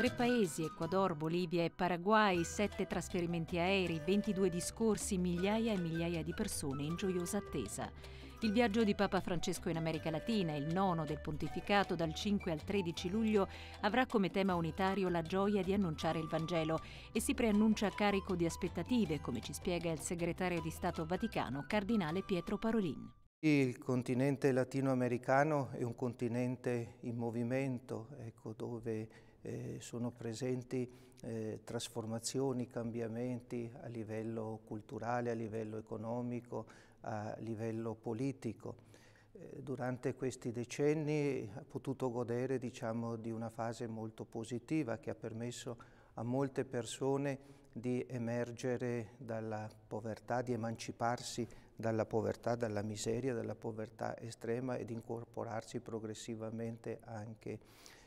tre paesi, Ecuador, Bolivia e Paraguay, sette trasferimenti aerei, 22 discorsi, migliaia e migliaia di persone in gioiosa attesa. Il viaggio di Papa Francesco in America Latina, il nono del pontificato dal 5 al 13 luglio, avrà come tema unitario la gioia di annunciare il Vangelo e si preannuncia carico di aspettative, come ci spiega il segretario di Stato Vaticano, Cardinale Pietro Parolin. Il continente latinoamericano è un continente in movimento, ecco, dove eh, sono presenti eh, trasformazioni, cambiamenti a livello culturale, a livello economico, a livello politico. Eh, durante questi decenni ha potuto godere diciamo, di una fase molto positiva che ha permesso a molte persone di emergere dalla povertà, di emanciparsi dalla povertà, dalla miseria, dalla povertà estrema ed incorporarsi progressivamente anche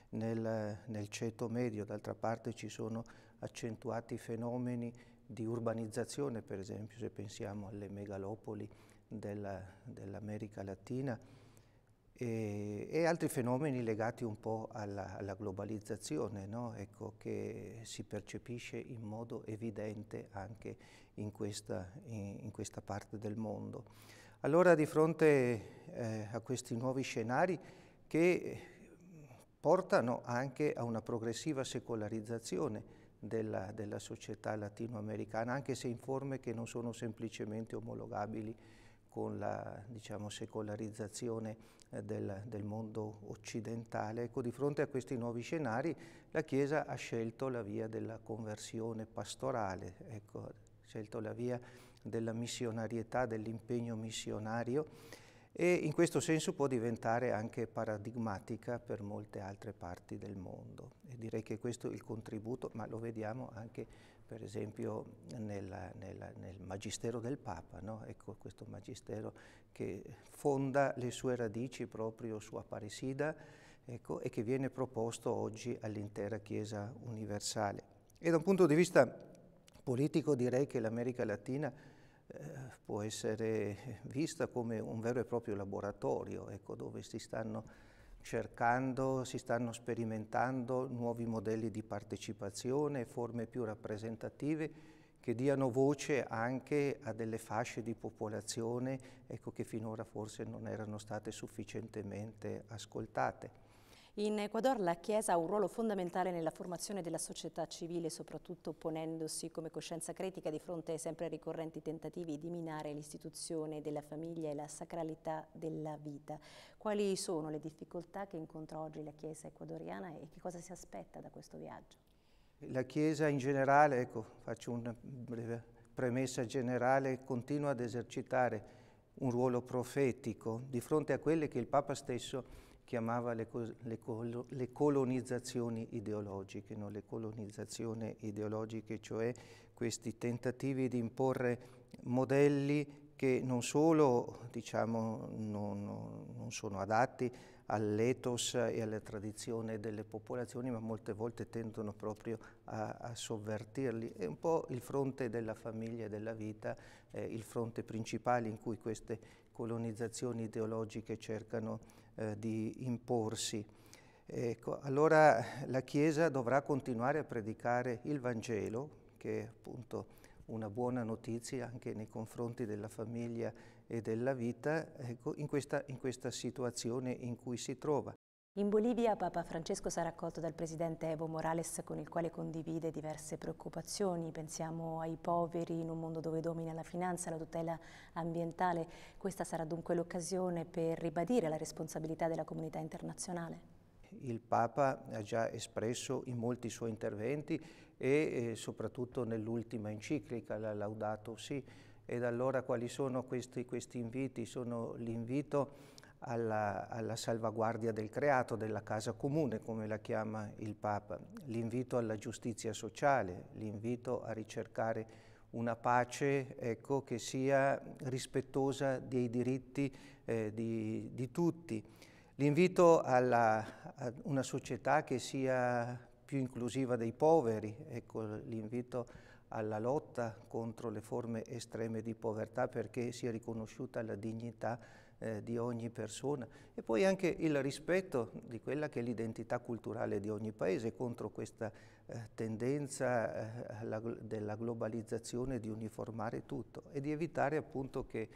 nel, nel ceto medio. D'altra parte ci sono accentuati fenomeni di urbanizzazione, per esempio se pensiamo alle megalopoli dell'America dell Latina, e, e altri fenomeni legati un po' alla, alla globalizzazione, no? ecco, che si percepisce in modo evidente anche in questa, in, in questa parte del mondo. Allora di fronte eh, a questi nuovi scenari che portano anche a una progressiva secolarizzazione della, della società latinoamericana, anche se in forme che non sono semplicemente omologabili con la diciamo, secolarizzazione eh, del, del, mondo occidentale. Ecco, di fronte a questi nuovi scenari la Chiesa ha scelto la via della conversione pastorale, ecco, ha scelto la via della missionarietà, dell'impegno missionario e in questo senso può diventare anche paradigmatica per molte altre parti del mondo e direi che questo è il contributo, ma lo vediamo anche per esempio nella, nella, nel Magistero del Papa, no? ecco questo Magistero che fonda le sue radici proprio su Aparecida ecco, e che viene proposto oggi all'intera Chiesa universale. E da un punto di vista politico direi che l'America Latina eh, può essere vista come un vero e proprio laboratorio, ecco, dove si stanno cercando, si stanno sperimentando nuovi modelli di partecipazione, forme più rappresentative che diano voce anche a delle fasce di popolazione ecco, che finora forse non erano state sufficientemente ascoltate. In Ecuador la Chiesa ha un ruolo fondamentale nella formazione della società civile, soprattutto ponendosi come coscienza critica di fronte ai sempre ricorrenti tentativi di minare l'istituzione della famiglia e la sacralità della vita. Quali sono le difficoltà che incontra oggi la Chiesa ecuadoriana e che cosa si aspetta da questo viaggio? La Chiesa in generale, ecco, faccio una breve premessa generale, continua ad esercitare un ruolo profetico di fronte a quelle che il Papa stesso ha chiamava le, le, col le, colonizzazioni ideologiche, no? le colonizzazioni ideologiche, cioè questi tentativi di imporre modelli che non solo diciamo, non, non sono adatti all'etos e alla tradizione delle popolazioni, ma molte volte tendono proprio a, a, sovvertirli. È un po' il fronte della famiglia e della vita, eh, il fronte principale in cui queste colonizzazioni ideologiche cercano eh, di imporsi. Ecco, allora la Chiesa dovrà continuare a predicare il Vangelo, che è appunto una buona notizia anche nei confronti della famiglia e della vita, ecco, in, questa, in questa situazione in cui si trova. In Bolivia Papa Francesco sarà accolto dal presidente Evo Morales con il quale condivide diverse preoccupazioni, pensiamo ai poveri in un mondo dove domina la finanza, la tutela ambientale, questa sarà dunque l'occasione per ribadire la responsabilità della comunità internazionale il Papa ha già espresso in molti suoi interventi e eh, soprattutto nell'ultima enciclica, l'ha Laudato sì. Ed allora quali sono questi, questi inviti? Sono l'invito alla, alla, salvaguardia del creato, della casa comune, come la chiama il Papa, l'invito alla giustizia sociale, l'invito a ricercare una pace ecco, che sia rispettosa dei diritti eh, di, di, tutti, l'invito alla, a una società che sia più inclusiva dei poveri, ecco, l'invito alla lotta contro le forme estreme di povertà perché sia riconosciuta la dignità eh, di ogni persona e poi anche il rispetto di quella che è l'identità culturale di ogni paese contro questa eh, tendenza eh, alla, della globalizzazione di uniformare tutto e di evitare appunto che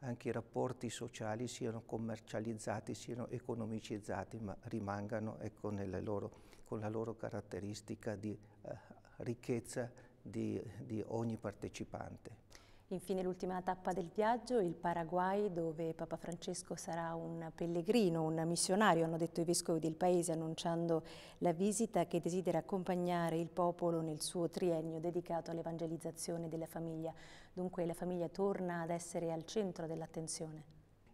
anche i rapporti sociali siano commercializzati, siano economicizzati, ma rimangano ecco, loro, con la loro caratteristica di eh, ricchezza di, di ogni partecipante. Infine l'ultima tappa del viaggio, il Paraguay, dove Papa Francesco sarà un pellegrino, un missionario, hanno detto i vescovi del paese, annunciando la visita che desidera accompagnare il popolo nel suo triennio dedicato all'evangelizzazione della famiglia. Dunque la famiglia torna ad essere al centro dell'attenzione.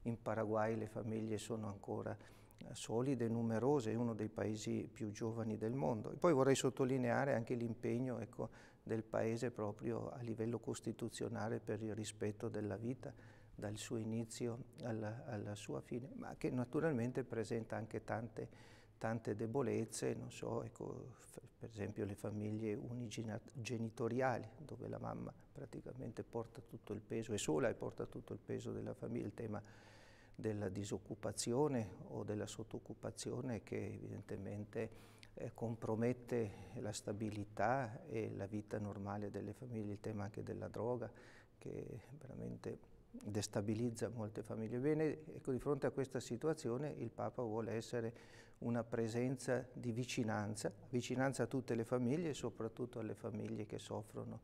In Paraguay le famiglie sono ancora eh, solide, numerose, è uno dei paesi più giovani del mondo. E poi vorrei sottolineare anche l'impegno ecco, del Paese proprio a livello costituzionale per il rispetto della vita dal suo inizio alla, alla sua fine, ma che naturalmente presenta anche tante, tante debolezze, so, ecco, per esempio le famiglie unigenitoriali, dove la mamma praticamente porta tutto il peso, è sola e porta tutto il peso della famiglia, il tema della disoccupazione o della sottooccupazione che evidentemente eh, compromette la stabilità e la vita normale delle famiglie, il tema anche della droga che veramente destabilizza molte famiglie. Ebbene, ecco, di fronte a questa situazione il Papa vuole essere una presenza di vicinanza, vicinanza a tutte le famiglie e soprattutto alle famiglie che soffrono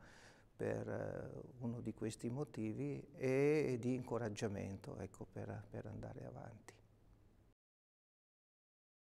per eh, uno di questi motivi e di incoraggiamento ecco, per, per andare avanti.